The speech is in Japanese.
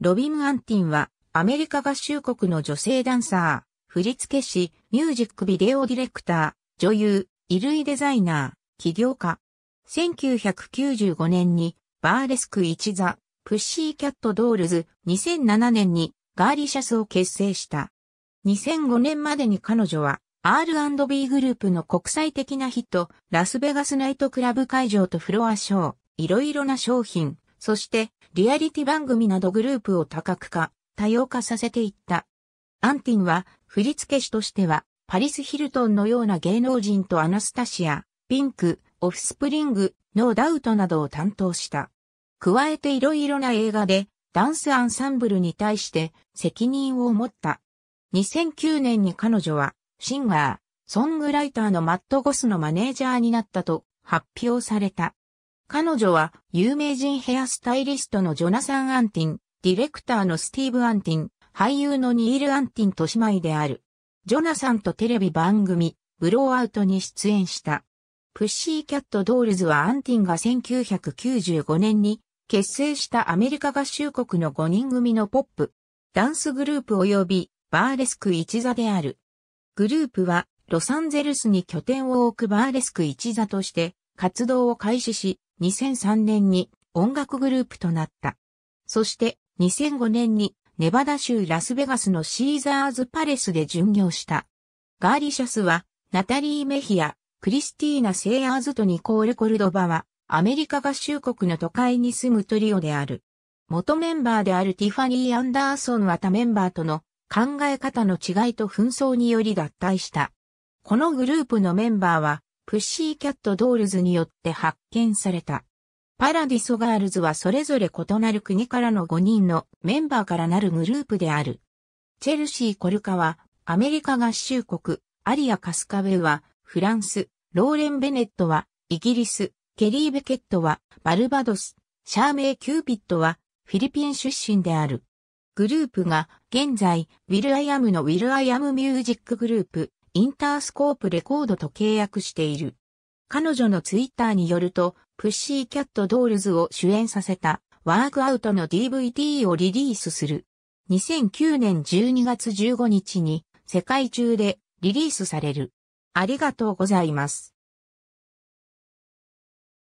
ロビン・アンティンは、アメリカ合衆国の女性ダンサー、振付師、ミュージックビデオディレクター、女優、衣類デザイナー、起業家。1995年に、バーレスク一座、プッシーキャットドールズ、2007年に、ガーリシャスを結成した。2005年までに彼女は、R&B グループの国際的なヒット、ラスベガスナイトクラブ会場とフロアショー、いろいろな商品、そして、リアリティ番組などグループを多角化、多様化させていった。アンティンは、振付師としては、パリス・ヒルトンのような芸能人とアナスタシア、ピンク、オフスプリング、ノーダウトなどを担当した。加えて色々な映画で、ダンスアンサンブルに対して責任を持った。2009年に彼女は、シンガー、ソングライターのマット・ゴスのマネージャーになったと発表された。彼女は有名人ヘアスタイリストのジョナサン・アンティン、ディレクターのスティーブ・アンティン、俳優のニール・アンティンと姉妹である。ジョナサンとテレビ番組、ブローアウトに出演した。プッシーキャット・ドールズはアンティンが1995年に結成したアメリカ合衆国の5人組のポップ、ダンスグループ及びバーレスク一座である。グループはロサンゼルスに拠点を置くバーレスク一座として活動を開始し、2003年に音楽グループとなった。そして2005年にネバダ州ラスベガスのシーザーズパレスで巡業した。ガーリシャスはナタリー・メヒア、クリスティーナ・セイアーズとニコール・コルドバはアメリカ合衆国の都会に住むトリオである。元メンバーであるティファニー・アンダーソンは他メンバーとの考え方の違いと紛争により脱退した。このグループのメンバーはプッシーキャットドールズによって発見された。パラディソガールズはそれぞれ異なる国からの5人のメンバーからなるグループである。チェルシー・コルカはアメリカ合衆国、アリア・カスカベはフランス、ローレン・ベネットはイギリス、ケリー・ベケットはバルバドス、シャーメイ・キューピットはフィリピン出身である。グループが現在、ウィル・アイアムのウィル・アイアム・ミュージックグループ、インタースコープレコードと契約している。彼女のツイッターによると、プッシーキャットドールズを主演させたワークアウトの DVD をリリースする。2009年12月15日に世界中でリリースされる。ありがとうございます。